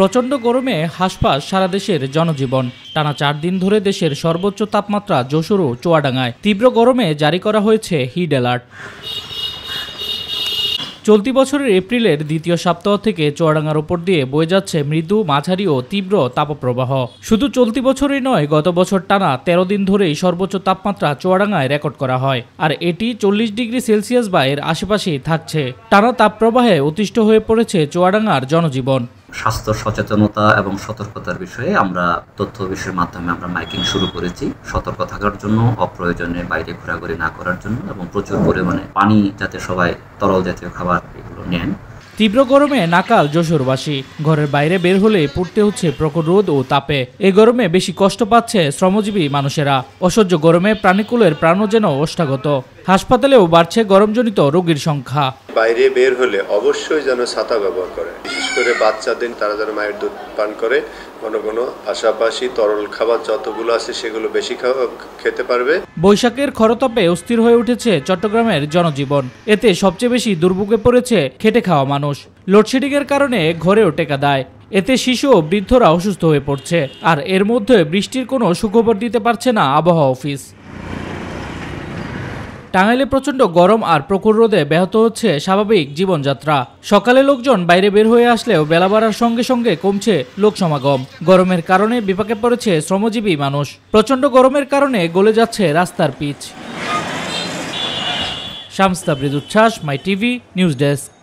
প্রচণ্ড গরমে হাসপাস সারা দেশের জনজীবন টানা চার দিন ধরে দেশের সর্বোচ্চ তাপমাত্রা যশোর ও তীব্র গরমে জারি করা হয়েছে হিট অ্যালার্ট চলতি বছরের এপ্রিলের দ্বিতীয় সপ্তাহ থেকে চুয়াডাঙ্গার ওপর দিয়ে বয়ে যাচ্ছে মৃদু মাঝারি ও তীব্র তাপপ্রবাহ শুধু চলতি বছরই নয় গত বছর টানা তেরো দিন ধরেই সর্বোচ্চ তাপমাত্রা চুয়াডাঙ্গায় রেকর্ড করা হয় আর এটি চল্লিশ ডিগ্রি সেলসিয়াস বা এর আশেপাশেই থাকছে টানা তাপপ্রবাহে অতিষ্ঠ হয়ে পড়েছে চুয়াডাঙ্গার জনজীবন স্বাস্থ্য সচেতনতা এবং সতর্কতার বিষয়ে আমরা তথ্য বিষয়ের মাধ্যমে আমরা মাইকিং শুরু করেছি সতর্ক থাকার জন্য অপ্রয়োজনে বাইরে ঘোরাঘুরি না করার জন্য এবং প্রচুর পরিমাণে পানি যাতে সবাই তরল জাতীয় খাবার এগুলো নেন তীব্র গরমে নাকাল যশোরবাসী ঘরের বাইরে বের হলে পড়তে হচ্ছে প্রকট রোদ ও তাপে এই গরমে বেশি কষ্ট পাচ্ছে শ্রমজীবী মানুষেরা অসহ্য গরমে প্রাণীকুলের প্রাণও যেন অষ্টাগত হাসপাতালেও বাড়ছে গরমজনিত রোগীর সংখ্যা বাইরে বের হলে অবশ্যই যেন ছাতা ব্যবহার করে বিশেষ করে দিন তারা যেন মায়ের দুধ পান করে ঘন ঘন পাশাপাশি তরল খাবার যতগুলো আছে সেগুলো বেশি খেতে পারবে বৈশাখের খরতাপে অস্থির হয়ে উঠেছে চট্টগ্রামের জনজীবন এতে সবচেয়ে বেশি দুর্ভোগে পড়েছে খেটে খাওয়া মানুষ লোডশেডিংয়ের কারণে ঘরেও টেকা দেয় এতে শিশু ও বৃদ্ধরা অসুস্থ হয়ে পড়ছে আর এর মধ্যে বৃষ্টির কোনো সুখবর দিতে পারছে না আবহাওয়া অফিস টাঙ্গাইলে প্রচণ্ড গরম আর প্রখর রোদে ব্যাহত হচ্ছে স্বাভাবিক জীবনযাত্রা সকালে লোকজন বাইরে বের হয়ে আসলেও বেলা বাড়ার সঙ্গে সঙ্গে কমছে লোক সমাগম গরমের কারণে বিপাকে পড়েছে শ্রমজীবী মানুষ প্রচণ্ড গরমের কারণে গলে যাচ্ছে রাস্তার পিচ শামস্তা উচ্ছ্বাস মাই টিভি নিউজ ডেস্ক